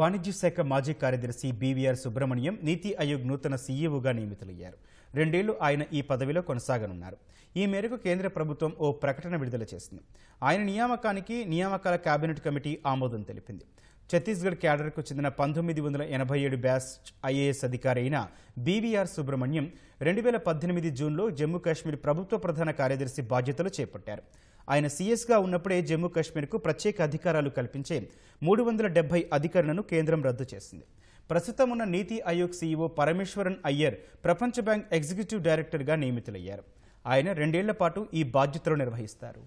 వాణిజ్య శాఖ మాజీ కార్యదర్శి బీవీఆర్ సుబ్రహ్మణ్యం నీతి ఆయోగ్ నూతన సీఈఓగా నియమితులయ్యారు రెండేళ్లు ఆయన ఈ పదవిలో కొనసాగనున్నారు ఈ మేరకు కేంద్ర ప్రభుత్వం ఓ ప్రకటన విడుదల చేసింది ఆయన నియామకానికి నియామకాల కేబినెట్ కమిటీ ఆమోదం తెలిపింది ఛత్తీస్గఢ్ క్యాడర్కు చెందిన పంతొమ్మిది వందల ఎనభై ఏడు బ్యాస్ ఐఏఎస్ అధికారి అయిన బీవీఆర్ సుబ్రహ్మణ్యం రెండు వేల పద్దెనిమిది జూన్లో జమ్మూ కాశ్మీర్ ప్రభుత్వ ప్రధాన కార్యదర్శి బాధ్యతలు చేపట్టారు ఆయన సీఎస్గా ఉన్నప్పుడే జమ్మూ కాశ్మీర్కు ప్రత్యేక అధికారాలు కల్పించే మూడు వందల డెబ్బై అధికారులను కేంద్రం రద్దు చేసింది ప్రస్తుతం ఉన్న నీతి ఆయోగ్ సీఈఓ పరమేశ్వరన్ అయ్యర్ ప్రపంచ బ్యాంక్ ఎగ్జిక్యూటివ్ డైరెక్టర్గా నియమితులయ్యారు ఆయన రెండేళ్ల పాటు ఈ బాధ్యతలు నిర్వహిస్తారు